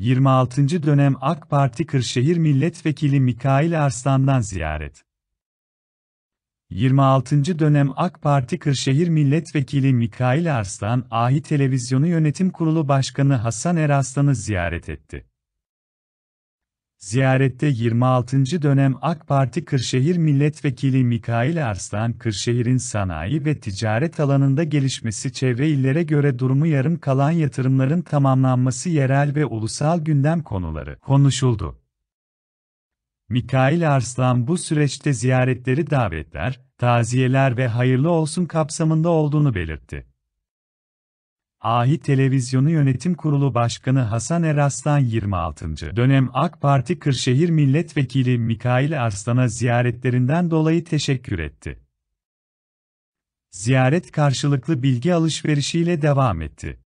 26. dönem AK Parti Kırşehir Milletvekili Mikail Arslan'dan ziyaret. 26. dönem AK Parti Kırşehir Milletvekili Mikail Arslan, Ahi Televizyonu Yönetim Kurulu Başkanı Hasan Eraslan'ı ziyaret etti. Ziyarette 26. dönem AK Parti Kırşehir Milletvekili Mikail Arslan Kırşehir'in sanayi ve ticaret alanında gelişmesi çevre illere göre durumu yarım kalan yatırımların tamamlanması yerel ve ulusal gündem konuları konuşuldu. Mikail Arslan bu süreçte ziyaretleri davetler, taziyeler ve hayırlı olsun kapsamında olduğunu belirtti. Ahi Televizyonu Yönetim Kurulu Başkanı Hasan Eraslan 26. dönem AK Parti Kırşehir Milletvekili Mikail Arslan'a ziyaretlerinden dolayı teşekkür etti. Ziyaret karşılıklı bilgi alışverişiyle devam etti.